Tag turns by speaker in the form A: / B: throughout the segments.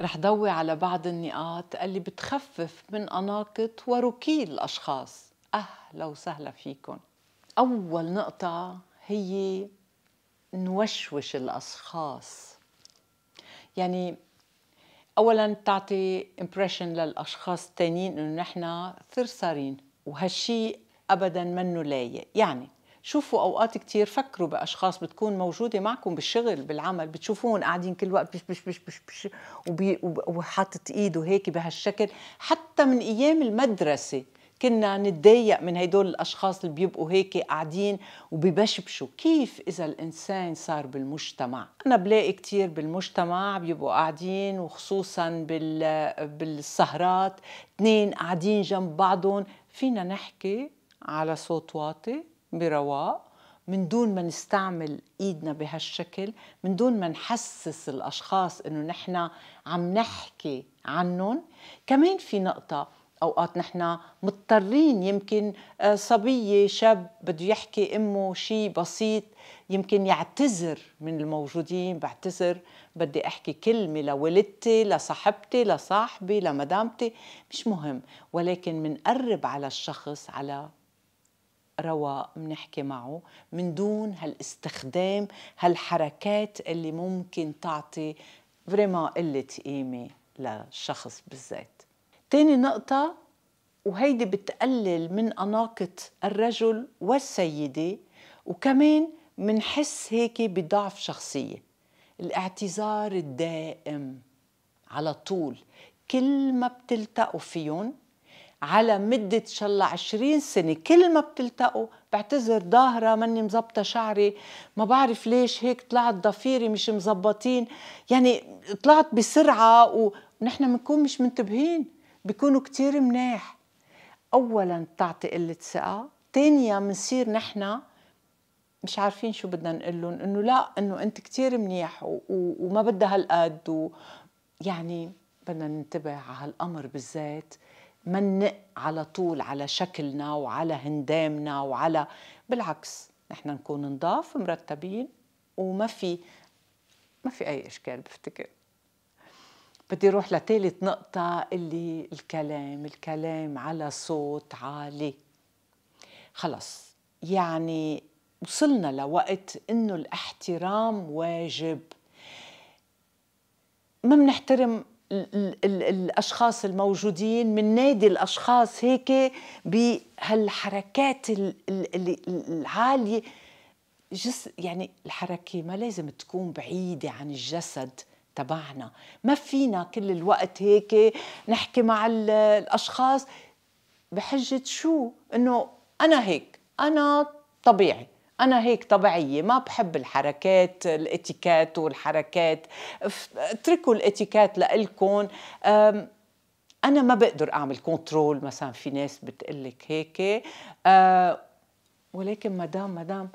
A: رح ضوي على بعض النقاط اللي بتخفف من أناقة وركي الأشخاص أهلا وسهلا فيكم أول نقطة هي نوشوش الأشخاص يعني أولا تعطي امبريشن للأشخاص التانيين إنه نحن ثرثارين وهالشيء أبدا منه لايق يعني شوفوا اوقات كتير فكروا باشخاص بتكون موجوده معكم بالشغل بالعمل بتشوفون قاعدين كل وقت بش بش بش بش, بش وحاطط ايده هيك بهالشكل حتى من ايام المدرسه كنا نتضايق من هدول الاشخاص اللي بيبقوا هيك قاعدين وببشبشوا كيف اذا الانسان صار بالمجتمع انا بلاقي كثير بالمجتمع بيبقوا قاعدين وخصوصا بال بالسهرات اثنين قاعدين جنب بعضهم فينا نحكي على صوت واطي برواق من دون ما نستعمل ايدنا بهالشكل من دون ما نحسس الاشخاص انه نحن عم نحكي عنهم كمان في نقطه اوقات نحن مضطرين يمكن آه، صبيه شاب بده يحكي امه شيء بسيط يمكن يعتذر من الموجودين بعتذر بدي احكي كلمه لوالدتي لصاحبتي لصاحبي لمدامتي مش مهم ولكن منقرب على الشخص على رواق بنحكي معه من دون هالاستخدام هالحركات اللي ممكن تعطي فريما قلة قيمة للشخص بالذات تاني نقطة وهيدي بتقلل من أناقة الرجل والسيدة وكمان منحس هيك بضعف شخصية الاعتذار الدائم على طول كل ما بتلتقوا فيهم على مدة إن شاء الله 20 سنة كل ما بتلتقوا بعتذر ظاهرة مني مزبطة شعري ما بعرف ليش هيك طلعت ضفيري مش مزبطين يعني طلعت بسرعة ونحن بنكون مش منتبهين بيكونوا كتير مناح أولا بتعطي قلة ثقة ثانيا بنصير نحن مش عارفين شو بدنا نقول لهم انه لا انه انت كثير منيح و... و... وما بدها هالقد و... يعني بدنا ننتبه على هالامر بالذات منق على طول على شكلنا وعلى هندامنا وعلى بالعكس نحن نكون نضاف مرتبين وما في ما في اي اشكال بفتكر بدي روح لثالث نقطة اللي الكلام الكلام على صوت عالي خلص يعني وصلنا لوقت انه الاحترام واجب ما بنحترم الاشخاص الموجودين من نادي الاشخاص هيك بهالحركات العاليه جس يعني الحركه ما لازم تكون بعيده عن الجسد تبعنا ما فينا كل الوقت هيك نحكي مع الاشخاص بحجه شو انه انا هيك انا طبيعي أنا هيك طبيعية ما بحب الحركات الاتيكات والحركات اتركوا الاتيكات لإلكم أنا ما بقدر أعمل كنترول مثلا في ناس بتقلك هيك ولكن مدام مدام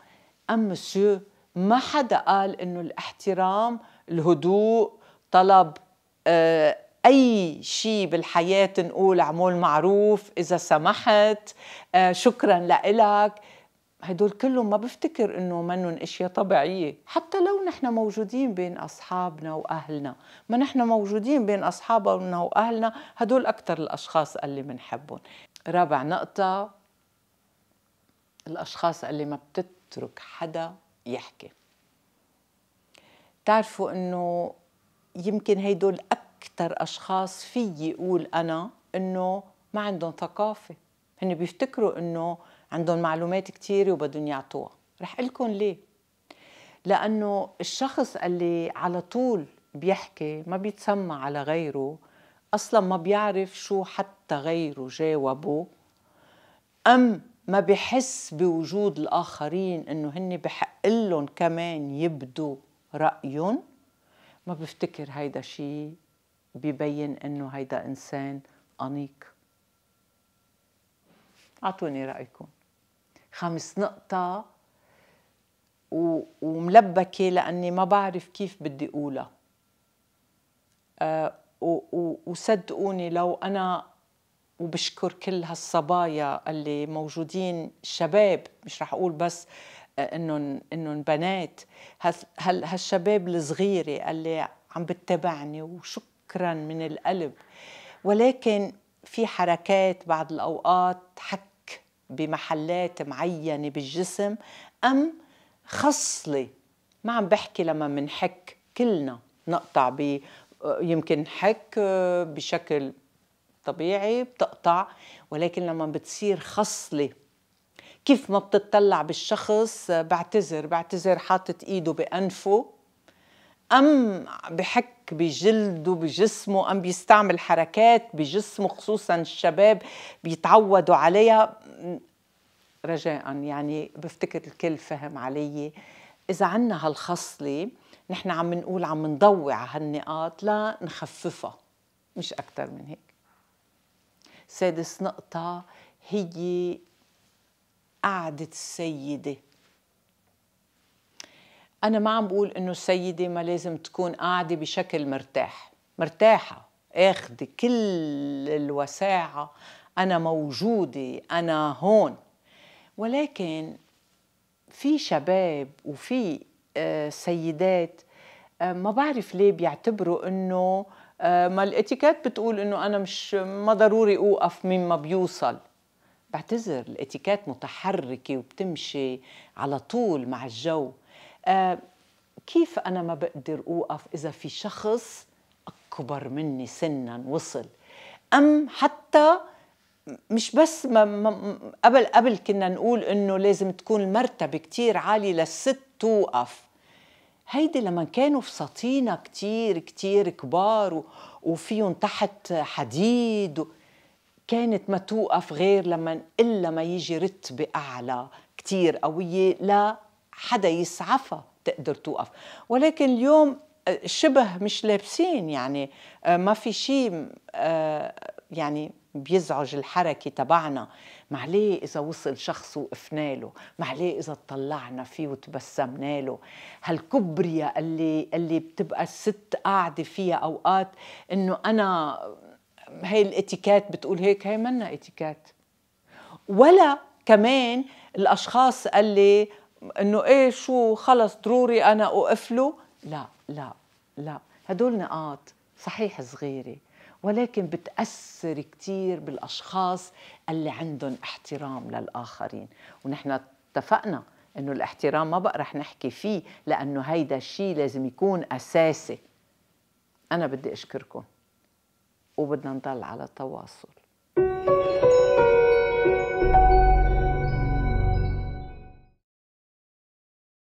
A: أم مسيو ما حدا قال إنه الاحترام الهدوء طلب اي شيء بالحياه نقول اعمل معروف اذا سمحت شكرا لإلك هدول كلهم ما بفتكر انه منهم اشياء طبيعيه حتى لو نحن موجودين بين اصحابنا واهلنا ما نحن موجودين بين اصحابنا واهلنا هدول اكثر الاشخاص اللي بنحبهم رابع نقطه الاشخاص اللي ما بتترك حدا يحكي تعرفوا انه يمكن هدول اكثر اشخاص فيي يقول انا انه ما عندهم ثقافه هن بيفتكروا انه عندهم معلومات كتير وبدهم يعطوها رح لكم ليه لأنه الشخص اللي على طول بيحكي ما بيتسمع على غيره أصلا ما بيعرف شو حتى غيره جاوبه أم ما بحس بوجود الآخرين إنه هن بحق كمان يبدوا رأيهم ما بفتكر هيدا شيء ببين إنه هيدا إنسان أنيق أعطوني رأيكم خمس نقطة و... وملبكة لأني ما بعرف كيف بدي أقولها أه و... و... وصدقوني لو أنا وبشكر كل هالصبايا اللي موجودين شباب مش رح أقول بس آه، انهم انهم بنات هال هالشباب الصغيره اللي عم بتتبعني وشكرا من القلب ولكن في حركات بعض الاوقات حتى بمحلات معينة بالجسم أم خصلة ما عم بحكي لما منحك كلنا نقطع ب يمكن حك آه، بشكل طبيعي بتقطع ولكن لما بتصير خصله كيف ما بتطلع بالشخص آه، بعتذر بعتذر حاطط ايده بانفه ام بحك بجلده بجسمه ام بيستعمل حركات بجسمه خصوصا الشباب بيتعودوا عليها رجاء يعني بفتكر الكل فهم علي إذا عنا هالخصلة نحن عم نقول عم نضوي على هالنقاط لنخففها مش اكثر من هيك سادس نقطة هي قعدة السيدة أنا ما عم بقول إنه السيدة ما لازم تكون قاعدة بشكل مرتاح مرتاحة اخذ كل الوساعة انا موجوده انا هون ولكن في شباب وفي آه، سيدات آه، ما بعرف ليه بيعتبروا انه آه، ما الاتيكيت بتقول انه انا مش ما ضروري اوقف مين ما بيوصل بعتذر الاتيكيت متحركه وبتمشي على طول مع الجو كيف انا ما بقدر اوقف اذا في شخص اكبر مني سنا وصل ام حتى مش بس ما ما قبل قبل كنا نقول انه لازم تكون المرتبه كتير عاليه للست توقف هيدي لما كانوا في سطينه كتير كتير كبار وفيهم تحت حديد كانت ما توقف غير لما الا ما يجي رتبه اعلى كتير قويه لا حدا يسعفها تقدر توقف ولكن اليوم شبه مش لابسين يعني آه، ما في شيء آه، يعني بيزعج الحركة تبعنا معليه إذا وصل شخص وقفنا له معليه إذا طلعنا فيه وتبسمنا له هالكبرية اللي, اللي بتبقى الست قاعدة فيها أوقات إنه أنا هي الاتيكات بتقول هيك هي منا اتيكات ولا كمان الأشخاص اللي إنه إيه شو خلص ضروري أنا أوقف له لا لا لا هدول نقاط صحيح صغيره ولكن بتأثر كتير بالأشخاص اللي عندهم احترام للآخرين ونحن اتفقنا انه الاحترام ما بقى رح نحكي فيه لانه هيدا الشيء لازم يكون اساسي انا بدي اشكركم وبدنا نضل على تواصل